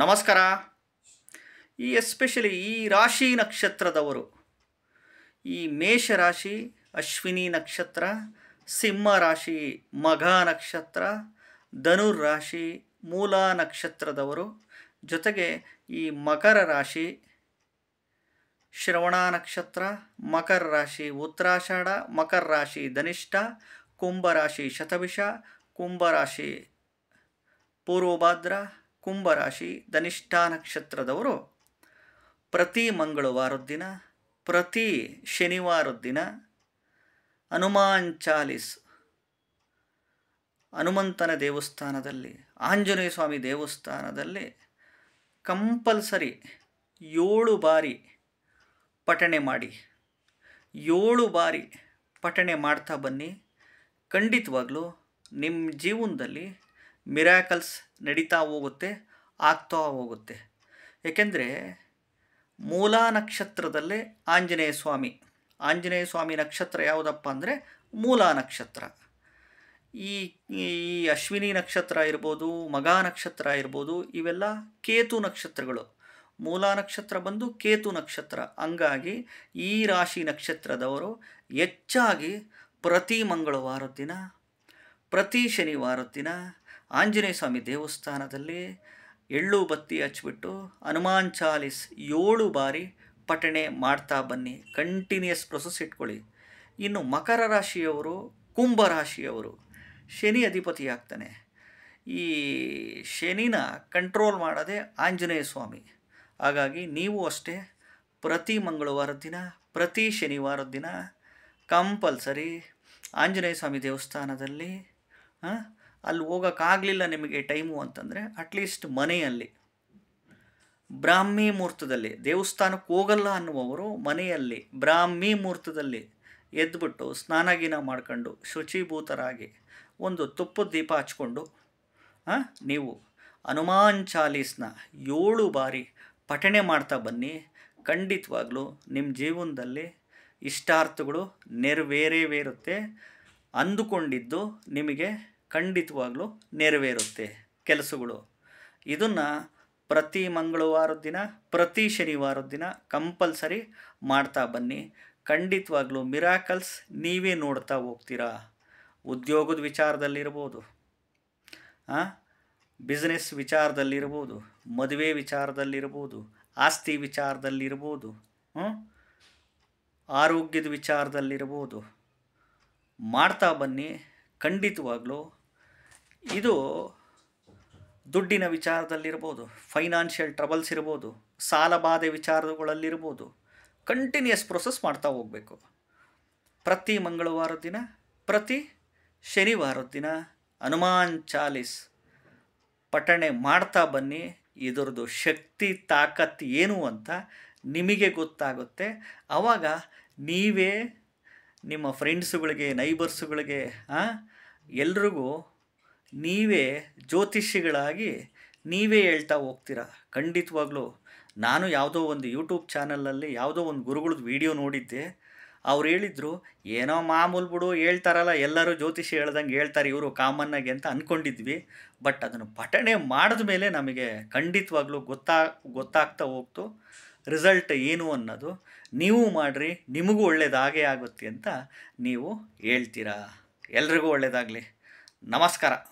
ನಮಸ್ಕಾರ ಈ ಎಸ್ಪೆಷಲಿ ಈ ರಾಶಿ ನಕ್ಷತ್ರದವರು ಈ ಮೇಷರಾಶಿ ಅಶ್ವಿನಿ ನಕ್ಷತ್ರ ಸಿಂಹ ರಾಶಿ ಮಘ ನಕ್ಷತ್ರ ಧನುರ್ ರಾಶಿ ಮೂಲ ನಕ್ಷತ್ರದವರು ಜೊತೆಗೆ ಈ ಮಕರ ರಾಶಿ ಶ್ರವಣ ನಕ್ಷತ್ರ ಮಕರ ರಾಶಿ ಉತ್ತರಾಷಾಢ ಮಕರ ರಾಶಿ ಧನಿಷ್ಠ ಕುಂಭರಾಶಿ ಶತವಿಷ ಕುಂಭರಾಶಿ ಪೂರ್ವಭಾದ್ರ ಕುಂಭರಾಶಿ ಧನಿಷ್ಠಾ ನಕ್ಷತ್ರದವರು ಪ್ರತಿ ಮಂಗಳವಾರದ ದಿನ ಪ್ರತಿ ಶನಿವಾರದ ದಿನ ಹನುಮಾನ್ ಚಾಲೀಸ್ ಹನುಮಂತನ ದೇವಸ್ಥಾನದಲ್ಲಿ ಆಂಜನೇಯ ಸ್ವಾಮಿ ದೇವಸ್ಥಾನದಲ್ಲಿ ಕಂಪಲ್ಸರಿ ಏಳು ಬಾರಿ ಪಠಣೆ ಮಾಡಿ ಏಳು ಬಾರಿ ಪಠಣೆ ಮಾಡ್ತಾ ಬನ್ನಿ ಖಂಡಿತವಾಗ್ಲೂ ನಿಮ್ಮ ಜೀವನದಲ್ಲಿ ಮಿರಾಕಲ್ಸ್ ನಡೀತಾ ಹೋಗುತ್ತೆ ಆಗ್ತಾ ಹೋಗುತ್ತೆ ಏಕೆಂದರೆ ಮೂಲಾ ನಕ್ಷತ್ರದಲ್ಲೇ ಆಂಜನೇಯ ಸ್ವಾಮಿ ಆಂಜನೇಯ ಸ್ವಾಮಿ ನಕ್ಷತ್ರ ಯಾವುದಪ್ಪ ಅಂದರೆ ಮೂಲ ನಕ್ಷತ್ರ ಈ ಈ ಅಶ್ವಿನಿ ನಕ್ಷತ್ರ ಇರ್ಬೋದು ಮಗ ನಕ್ಷತ್ರ ಇರ್ಬೋದು ಇವೆಲ್ಲ ಕೇತು ನಕ್ಷತ್ರಗಳು ಮೂಲ ನಕ್ಷತ್ರ ಬಂದು ಕೇತು ನಕ್ಷತ್ರ ಹಂಗಾಗಿ ಈ ರಾಶಿ ನಕ್ಷತ್ರದವರು ಹೆಚ್ಚಾಗಿ ಪ್ರತಿ ಮಂಗಳವಾರದ ದಿನ ಪ್ರತಿ ಶನಿವಾರದ ದಿನ ಆಂಜನೇಯ ಸ್ವಾಮಿ ದೇವಸ್ಥಾನದಲ್ಲಿ ಎಳ್ಳು ಬತ್ತಿ ಹಚ್ಚಿಬಿಟ್ಟು ಹನುಮಾನ್ ಚಾಲೀಸ್ ಏಳು ಬಾರಿ ಪಠಣೆ ಮಾಡ್ತಾ ಬನ್ನಿ ಕಂಟಿನ್ಯೂಸ್ ಪ್ರೊಸೆಸ್ ಇಟ್ಕೊಳ್ಳಿ ಇನ್ನು ಮಕರ ರಾಶಿಯವರು ಕುಂಭ ರಾಶಿಯವರು ಶನಿ ಅಧಿಪತಿ ಆಗ್ತಾನೆ ಈ ಶನಿನ ಕಂಟ್ರೋಲ್ ಮಾಡೋದೇ ಆಂಜನೇಯ ಸ್ವಾಮಿ ಹಾಗಾಗಿ ನೀವು ಅಷ್ಟೇ ಪ್ರತಿ ಮಂಗಳವಾರದ ದಿನ ಪ್ರತಿ ಶನಿವಾರದ ದಿನ ಕಂಪಲ್ಸರಿ ಆಂಜನೇಯ ಸ್ವಾಮಿ ದೇವಸ್ಥಾನದಲ್ಲಿ ಅಲ್ಲಿ ಹೋಗೋಕ್ಕಾಗಲಿಲ್ಲ ನಿಮಗೆ ಟೈಮು ಅಂತಂದರೆ ಅಟ್ಲೀಸ್ಟ್ ಮನೆಯಲ್ಲಿ ಬ್ರಾಹ್ಮಿ ಮುಹೂರ್ತದಲ್ಲಿ ದೇವಸ್ಥಾನಕ್ಕೆ ಹೋಗಲ್ಲ ಅನ್ನುವವರು ಮನೆಯಲ್ಲಿ ಬ್ರಾಹ್ಮಿ ಮುಹೂರ್ತದಲ್ಲಿ ಎದ್ಬಿಟ್ಟು ಸ್ನಾನಗಿನ ಮಾಡ್ಕೊಂಡು ಶುಚಿಭೂತರಾಗಿ ಒಂದು ತುಪ್ಪದ ದೀಪ ಹಚ್ಕೊಂಡು ನೀವು ಹನುಮಾನ್ ಚಾಲೀಸ್ನ ಏಳು ಬಾರಿ ಪಠಣೆ ಮಾಡ್ತಾ ಬನ್ನಿ ಖಂಡಿತವಾಗ್ಲೂ ನಿಮ್ಮ ಜೀವನದಲ್ಲಿ ಇಷ್ಟಾರ್ಥಗಳು ನೆರವೇರೇ ಅಂದುಕೊಂಡಿದ್ದು ನಿಮಗೆ ಖಂಡಿತವಾಗ್ಲೂ ನೆರವೇರುತ್ತೆ ಕೆಲಸಗಳು ಇದನ್ನು ಪ್ರತಿ ಮಂಗಳವಾರದ ದಿನ ಪ್ರತಿ ಶನಿವಾರದ ದಿನ ಕಂಪಲ್ಸರಿ ಮಾಡ್ತಾ ಬನ್ನಿ ಖಂಡಿತವಾಗ್ಲೂ ಮಿರಾಕಲ್ಸ್ ನೀವೇ ನೋಡ್ತಾ ಹೋಗ್ತೀರಾ ಉದ್ಯೋಗದ ವಿಚಾರದಲ್ಲಿರ್ಬೋದು ಹಾಂ ಬಿಸ್ನೆಸ್ ವಿಚಾರದಲ್ಲಿರ್ಬೋದು ಮದುವೆ ವಿಚಾರದಲ್ಲಿರ್ಬೋದು ಆಸ್ತಿ ವಿಚಾರದಲ್ಲಿರ್ಬೋದು ಹ್ಞೂ ಆರೋಗ್ಯದ ವಿಚಾರದಲ್ಲಿರ್ಬೋದು ಮಾಡ್ತಾ ಬನ್ನಿ ಖಂಡಿತವಾಗ್ಲೂ ಇದು ದುಡ್ಡಿನ ವಿಚಾರದಲ್ಲಿರ್ಬೋದು ಫೈನಾನ್ಷಿಯಲ್ ಟ್ರಬಲ್ಸ್ ಇರ್ಬೋದು ಸಾಲಬಾಧೆ ವಿಚಾರಗಳಲ್ಲಿರ್ಬೋದು ಕಂಟಿನ್ಯೂಸ್ ಪ್ರೊಸೆಸ್ ಮಾಡ್ತಾ ಹೋಗಬೇಕು ಪ್ರತಿ ಮಂಗಳವಾರ ದಿನ ಪ್ರತಿ ಶನಿವಾರದ ದಿನ ಹನುಮಾನ್ ಚಾಲೀಸ್ ಪಠಣೆ ಮಾಡ್ತಾ ಬನ್ನಿ ಇದರದು ಶಕ್ತಿ ತಾಕತ್ತು ಏನು ಅಂತ ನಿಮಗೆ ಗೊತ್ತಾಗುತ್ತೆ ಆವಾಗ ನೀವೇ ನಿಮ್ಮ ಫ್ರೆಂಡ್ಸುಗಳಿಗೆ ನೈಬರ್ಸುಗಳಿಗೆ ಎಲ್ರಿಗೂ ನೀವೇ ಜ್ಯೋತಿಷಿಗಳಾಗಿ ನೀವೇ ಹೇಳ್ತಾ ಹೋಗ್ತೀರಾ ಖಂಡಿತವಾಗ್ಲೂ ನಾನು ಯಾವುದೋ ಒಂದು ಯೂಟ್ಯೂಬ್ ಚಾನಲಲ್ಲಿ ಯಾವುದೋ ಒಂದು ಗುರುಗಳದ್ದು ವೀಡಿಯೋ ನೋಡಿದ್ದೆ ಅವ್ರು ಹೇಳಿದರು ಏನೋ ಮಾಮೂಲು ಬಿಡು ಹೇಳ್ತಾರಲ್ಲ ಎಲ್ಲರೂ ಜ್ಯೋತಿಷಿ ಹೇಳ್ದಂಗೆ ಹೇಳ್ತಾರೆ ಇವರು ಕಾಮನ್ನಾಗಿ ಅಂತ ಅಂದ್ಕೊಂಡಿದ್ವಿ ಬಟ್ ಅದನ್ನು ಪಠಣೆ ಮಾಡಿದ ಮೇಲೆ ನಮಗೆ ಖಂಡಿತವಾಗ್ಲೂ ಗೊತ್ತಾ ಗೊತ್ತಾಗ್ತಾ ಹೋಗ್ತು ರಿಸಲ್ಟ್ ಏನು ಅನ್ನೋದು ನೀವು ಮಾಡಿರಿ ನಿಮಗೂ ಒಳ್ಳೆಯದಾಗೇ ಆಗುತ್ತೆ ಅಂತ ನೀವು ಹೇಳ್ತೀರಾ ಎಲ್ರಿಗೂ ಒಳ್ಳೇದಾಗಲಿ ನಮಸ್ಕಾರ